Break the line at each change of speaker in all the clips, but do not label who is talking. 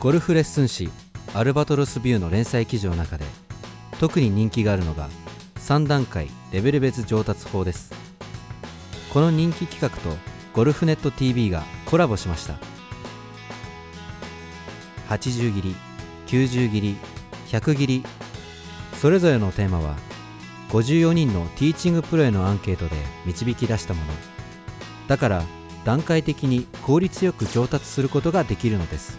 ゴルフレッスン誌アルバトロスビューの連載記事の中で特に人気があるのが3段階レベル別上達法ですこの人気企画とゴルフネット TV がコラボしました80切り90切り100切りそれぞれのテーマは54人のティーチングプロへのアンケートで導き出したものだから段階的に効率よく上達することができるのです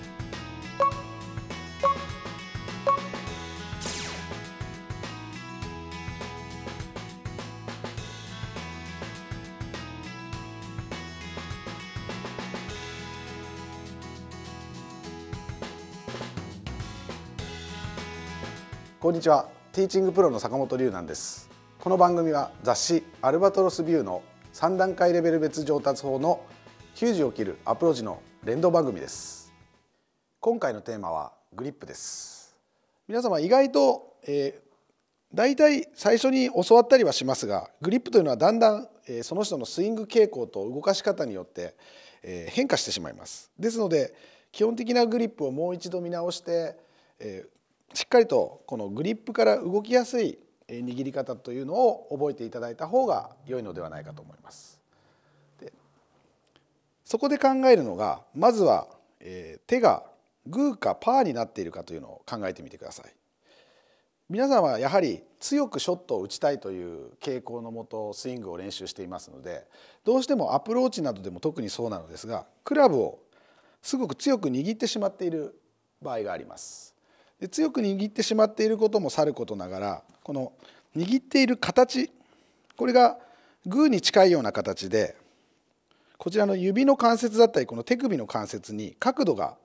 こんにちはティーチングプロの坂本龍なんですこの番組は雑誌アルバトロスビューの3段階レベル別上達法の9時を切るアプローチの連動番組です今回のテーマはグリップです皆様意外と、えー、大体最初に教わったりはしますがグリップというのはだんだん、えー、その人のスイング傾向と動かし方によって、えー、変化してしまいますですので基本的なグリップをもう一度見直して、えー、しっかりとこのグリップから動きやすい握り方というのを覚えていただいた方が良いのではないかと思います。でそこで考えるのがまずは、え手がグーかパーになっているかというのを考えてみてください。皆さんはやはり強くショットを打ちたいという傾向のもとスイングを練習していますのでどうしてもアプローチなどでも特にそうなのですがクラブをすごく強く握ってしまっている場合があります。で強く握ってしまっていることもさることながらこの握っている形これがグーに近いような形でこちらの指の関節だったりこの手首の関節に角度が、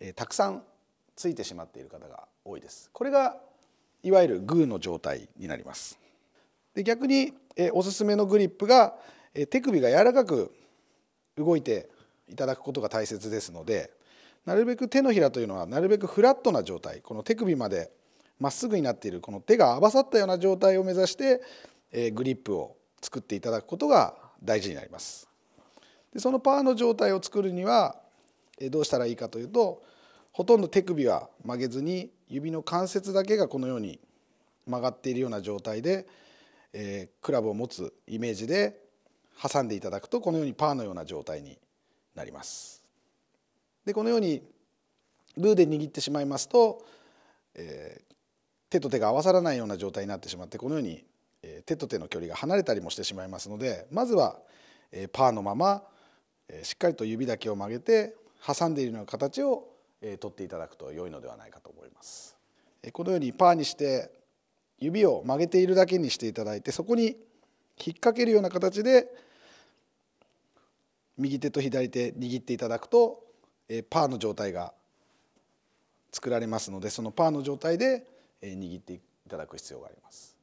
えたくさんついてしまっている方が多いです。これがいわゆるグーの状態になります。で逆に、えおすすめのグリップが、え手首が柔らかく動いていただくことが大切ですのでなるべく手のひらというのはなるべくフラットな状態この手首までまっすぐになっているこの手が合わさったような状態を目指して、えグリップを作っていただくことが大事になります。でそのパーの状態を作るには、えどうしたらいいかというとほとんど手首は曲げずに指の関節だけがこのように曲がっているような状態で、えクラブを持つイメージで挟んでいただくとこのようにパーのような状態になります。でこのようにルーで握ってしまいますと、えー、手と手が合わさらないような状態になってしまってこのように、えー、手と手の距離が離れたりもしてしまいますのでまずは、えー、パーのまま、えー、しっかりと指だけを曲げて挟んでいるような形を、えー、取っていただくと良いのではないかと思います。えー、このようにパーにして指を曲げているだけにしていただいてそこに引っ掛けるような形で右手と左手握っていただくとえパーの状態が作られますのでそのパーの状態でえ握っていただく必要があります。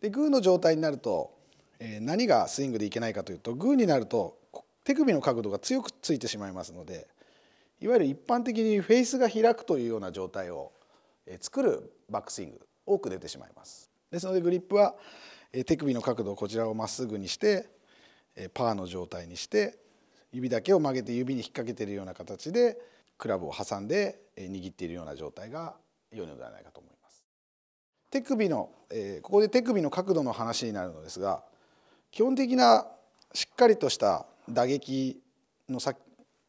でグーの状態になるとえ何がスイングでいけないかというとグーになると手首の角度が強くついてしまいますのでいわゆる一般的にフェイスが開くというような状態を作るバックスイング多く出てしまいます。ですのでグリップは手首の角度をこちらをまっすぐにしてパーの状態にして指だけを曲げて指に引っ掛けているような形でクラブを挟んで握っているような状態が良いのではないかと思います。手首の、えここで手首の角度の話になるのですが基本的なしっかりとした打撃の先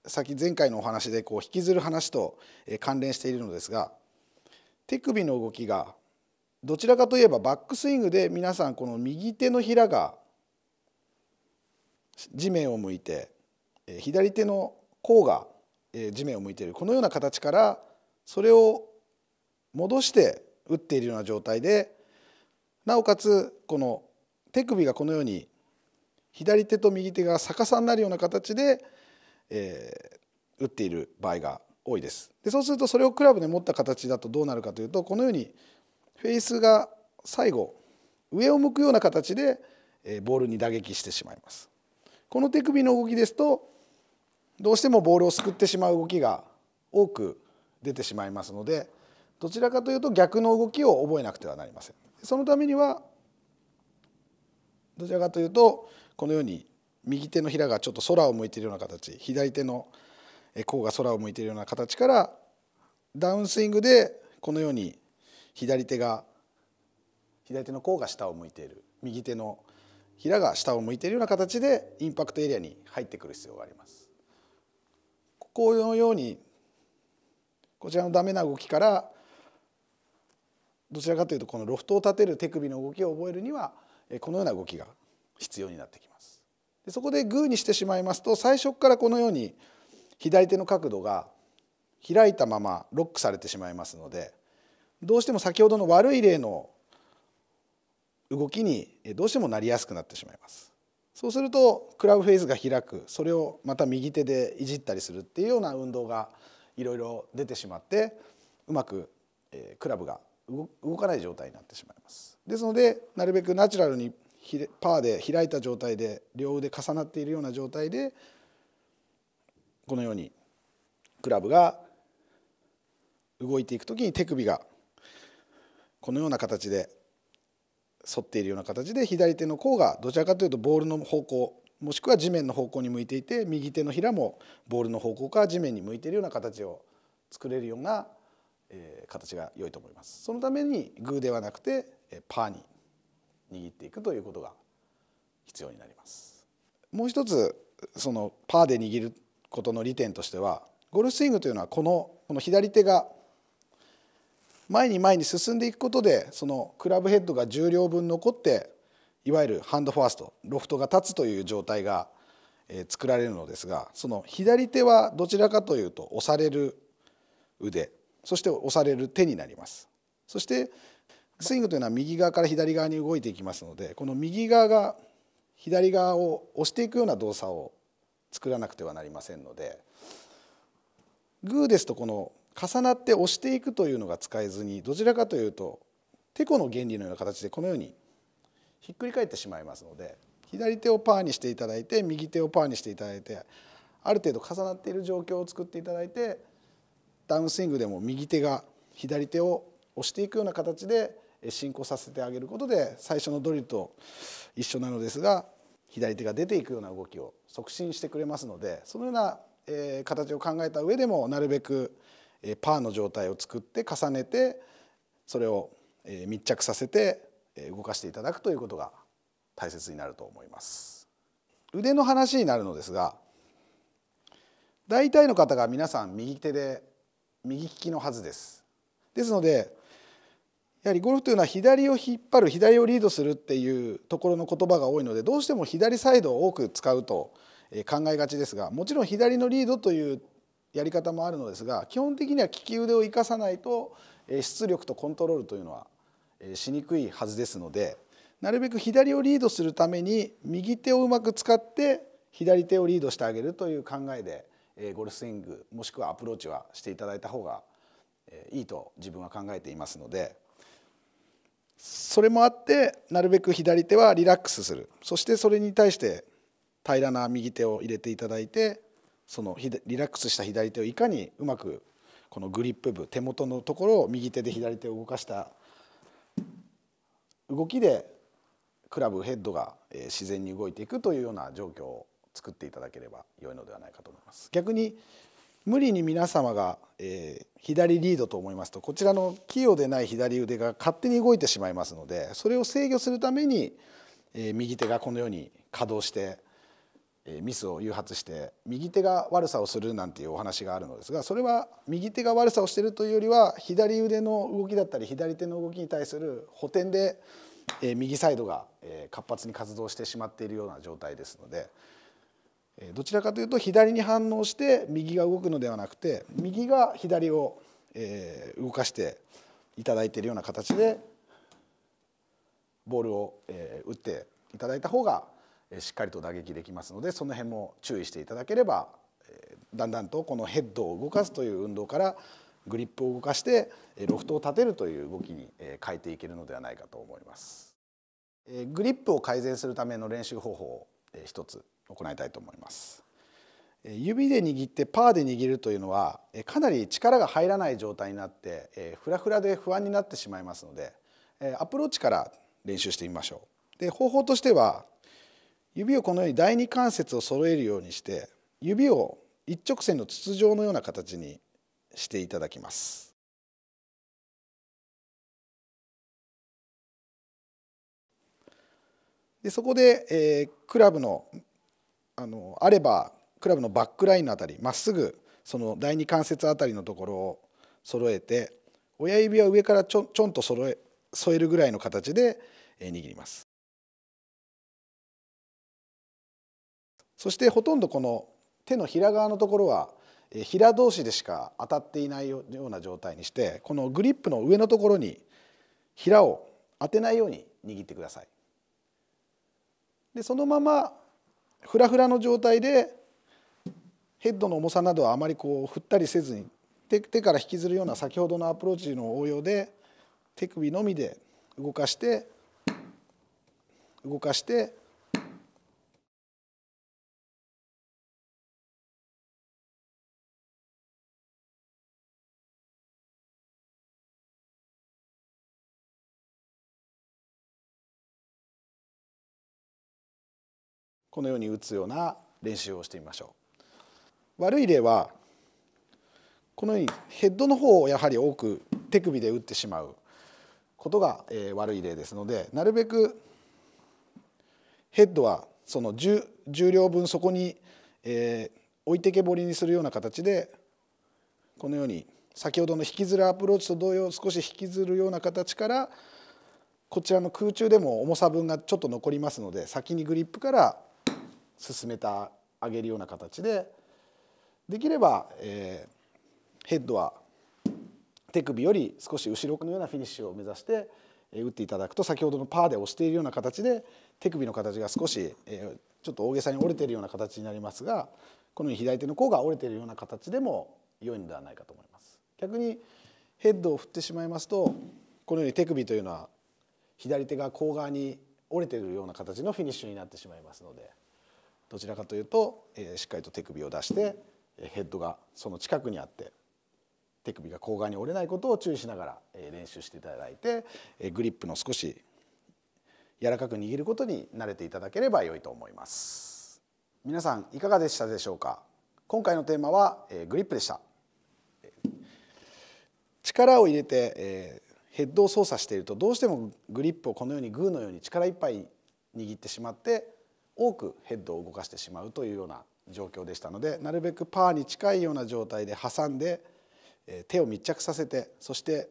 先前回のお話でこう引きずる話と関連しているのですが手首の動きがどちらかといえばバックスイングで皆さんこの右手のひらが地面を向いて左手の甲が地面を向いているこのような形からそれを戻して打っているような状態でなおかつこの手首がこのように左手と右手が逆さになるような形で、えー、打っている場合が多いです。でそうするとそれをクラブで持った形だとどうなるかというとこのようにフェイスが最後上を向くような形でボールに打撃してしまいます。この手首の動きですとどうしてもボールをすくってしまう動きが多く出てしまいますのでどちらかというと逆の動きを覚えなくてはなりません。そのためにはどちらかというとこのように右手のひらがちょっと空を向いているような形左手の甲が空を向いているような形からダウンスイングでこのように左手が左手の甲が下を向いている右手のひらが下を向いているような形でインパクトエリアに入ってくる必要があります。このようにこちらのダメな動きからどちらかというとこのロフトを立てる手首の動きを覚えるにはこのような動きが必要になってきます。でそこでグーにしてしまいますと最初からこのように左手の角度が開いたままロックされてしまいますのでどうしても先ほどの悪い例の動きにどうしてもなりやすくなってしまいます。そうするとクラブフェイスが開くそれをまた右手でいじったりするっていうような運動がいろいろ出てしまってうまく、えクラブが動かない状態になってしまいますですのでなるべくナチュラルにパーで開いた状態で両腕重なっているような状態でこのようにクラブが動いていく時に手首がこのような形で沿っているような形で左手の甲がどちらかというとボールの方向もしくは地面の方向に向いていて右手のひらもボールの方向か地面に向いているような形を作れるような、えー、形が良いと思います。そのためにグーではなくてパーに握っていくということが必要になります。もう一つそのパーで握ることの利点としてはゴルフスイングというのはこのこの左手が前に前に進んでいくことでそのクラブヘッドが重量分残っていわゆるハンドファーストロフトが立つという状態が作られるのですがその左手はどちらかというと押される腕そして押される手になりますそしてスイングというのは右側から左側に動いていきますのでこの右側が左側を押していくような動作を作らなくてはなりませんのでグーですとこの重なって押していくというのが使えずにどちらかというとてこの原理のような形でこのようにひっくり返ってしまいますので左手をパーにしていただいて右手をパーにしていただいてある程度重なっている状況を作っていただいてダウンスイングでも右手が左手を押していくような形で進行させてあげることで最初のドリルと一緒なのですが左手が出ていくような動きを促進してくれますのでそのような形を考えた上でもなるべくえパーの状態を作って重ねてそれを、え密着させて、え動かしていただくということが大切になると思います。腕の話になるのですが大体の方が皆さん右手で右利きのはずです。ですのでやはりゴルフというのは左を引っ張る左をリードするっていうところの言葉が多いのでどうしても左サイドを多く使うと考えがちですがもちろん左のリードというやり方もあるのですが基本的には利き腕を生かさないと出力とコントロールというのはしにくいはずですのでなるべく左をリードするために右手をうまく使って左手をリードしてあげるという考えでゴルフスイングもしくはアプローチはしていただいた方がいいと自分は考えていますのでそれもあってなるべく左手はリラックスするそしてそれに対して平らな右手を入れていただいてそのリラックスした左手をいかにうまくこのグリップ部手元のところを右手で左手を動かした動きでクラブヘッドが自然に動いていくというような状況を作っていただければ良いのではないかと思います。逆に無理に皆様が、えー、左リードと思いますとこちらの器用でない左腕が勝手に動いてしまいますのでそれを制御するために、えー、右手がこのように稼働してミスを誘発して右手が悪さをするなんていうお話があるのですがそれは右手が悪さをしてるというよりは左腕の動きだったり左手の動きに対する補填で右サイドが活発に活動してしまっているような状態ですのでどちらかというと左に反応して右が動くのではなくて右が左を動かしていただいているような形でボールを打っていただいた方がしっかりと打撃できますのでその辺も注意していただければだんだんとこのヘッドを動かすという運動からグリップを動かしてロフトを立てるという動きに変えていけるのではないかと思います。グリップを改善するための練習方法を一つ行いたいと思います。指で握ってパーで握るというのはかなり力が入らない状態になってフラフラで不安になってしまいますのでアプローチから練習してみましょう。で方法としては指をこのように第二関節を揃えるようにして指を一直線の筒状のような形にしていただきます。でそこで、えー、クラブのあのあればクラブのバックラインのあたりまっすぐその第二関節あたりのところを揃えて親指は上からちょちょんと揃え添えるぐらいの形で、えー、握ります。そしてほとんどこの手の平側のところは平同士でしか当たっていないような状態にしてこのグリップの上のところに平を当てないように握ってください。でそのままフラフラの状態でヘッドの重さなどはあまりこう振ったりせずに手手から引きずるような先ほどのアプローチの応用で手首のみで動かして動かしてこのように打つような練習をしてみましょう。悪い例はこのようにヘッドの方をやはり多く手首で打ってしまうことが、え悪い例ですのでなるべくヘッドはその 10, 両分そこに、え置いてけぼりにするような形でこのように先ほどの引きずるアプローチと同様少し引きずるような形からこちらの空中でも重さ分がちょっと残りますので先にグリップから進めてあげるような形でできれば、えー、ヘッドは手首より少し後ろのようなフィニッシュを目指して、えー、打っていただくと先ほどのパーで押しているような形で手首の形が少し、えー、ちょっと大げさに折れているような形になりますがこのように左手の甲が折れているような形でも良いのではないかと思います。逆にヘッドを振ってしまいますとこのように手首というのは左手が甲側に折れているような形のフィニッシュになってしまいますので。どちらかというと、えー、しっかりと手首を出してヘッドがその近くにあって手首が甲側に折れないことを注意しながら、えー、練習していただいて、えー、グリップの少し柔らかく握ることに慣れていただければ良いと思います皆さんいかがでしたでしょうか今回のテーマは、えー、グリップでした力を入れて、えー、ヘッドを操作しているとどうしてもグリップをこのようにグーのように力いっぱい握ってしまって多くヘッドを動かしてしまうというような状況でしたのでなるべくパーに近いような状態で挟んで手を密着させてそして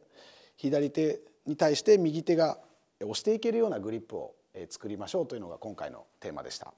左手に対して右手が押していけるようなグリップを作りましょうというのが今回のテーマでした。